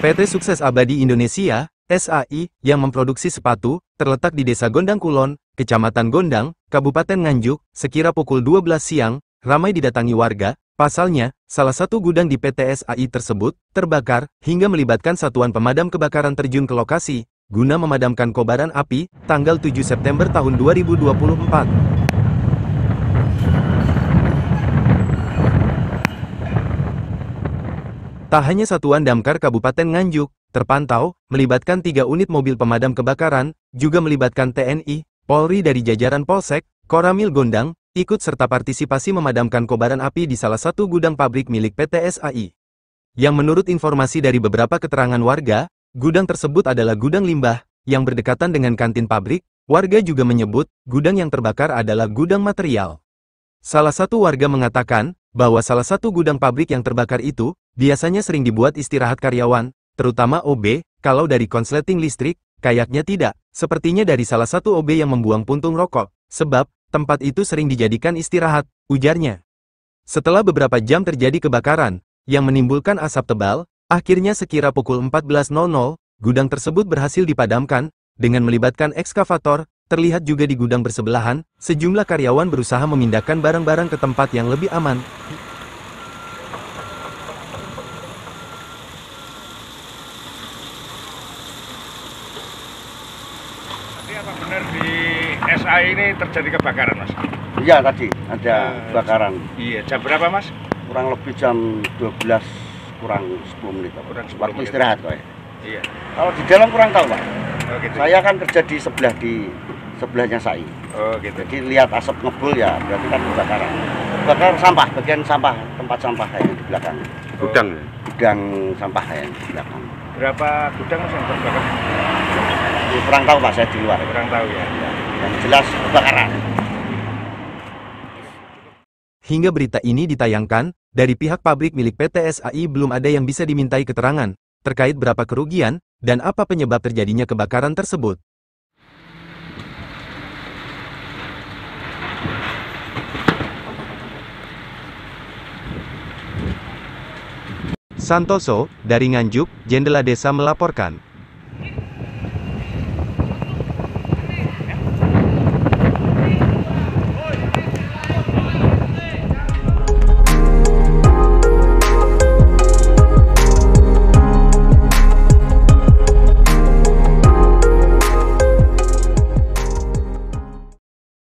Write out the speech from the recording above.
PT Sukses Abadi Indonesia, SAI, yang memproduksi sepatu, terletak di Desa Gondang Kulon, Kecamatan Gondang, Kabupaten Nganjuk, sekira pukul 12 siang, ramai didatangi warga, pasalnya, salah satu gudang di PT SAI tersebut, terbakar, hingga melibatkan satuan pemadam kebakaran terjun ke lokasi, guna memadamkan kobaran api, tanggal 7 September tahun 2024. Tak hanya satuan damkar Kabupaten Nganjuk, terpantau, melibatkan tiga unit mobil pemadam kebakaran, juga melibatkan TNI, Polri dari jajaran Polsek, Koramil Gondang, ikut serta partisipasi memadamkan kobaran api di salah satu gudang pabrik milik PT SAI. Yang menurut informasi dari beberapa keterangan warga, gudang tersebut adalah gudang limbah, yang berdekatan dengan kantin pabrik, warga juga menyebut, gudang yang terbakar adalah gudang material. Salah satu warga mengatakan, bahwa salah satu gudang pabrik yang terbakar itu, Biasanya sering dibuat istirahat karyawan, terutama OB, kalau dari konsleting listrik, kayaknya tidak, sepertinya dari salah satu OB yang membuang puntung rokok, sebab, tempat itu sering dijadikan istirahat, ujarnya. Setelah beberapa jam terjadi kebakaran, yang menimbulkan asap tebal, akhirnya sekira pukul 14.00, gudang tersebut berhasil dipadamkan, dengan melibatkan ekskavator, terlihat juga di gudang bersebelahan, sejumlah karyawan berusaha memindahkan barang-barang ke tempat yang lebih aman. apa benar di SA ini terjadi kebakaran, Mas? Iya, tadi ada eh, kebakaran. Uh, iya, jam berapa, Mas? Kurang lebih jam 12 kurang 10 menit. Apa? Kurang 10 Waktu menit. istirahat, kok. Iya. Kalau di dalam kurang tahu, Pak. Oh, gitu. Saya kan kerja di sebelah di sebelahnya SAI. Oh, gitu. Jadi lihat asap ngebul ya, berarti kan kebakaran. Kebakaran sampah, bagian sampah, tempat sampah yang di belakang. Gudang. Oh. Gudang sampah yang di belakang. Berapa gudang Mas yang terbakar? kurang tahu pak saya di luar kurang tahu ya yang jelas kebakaran Hingga berita ini ditayangkan, dari pihak pabrik milik PT SAI belum ada yang bisa dimintai keterangan terkait berapa kerugian dan apa penyebab terjadinya kebakaran tersebut. Santoso, dari Nganjuk, Jendela Desa melaporkan.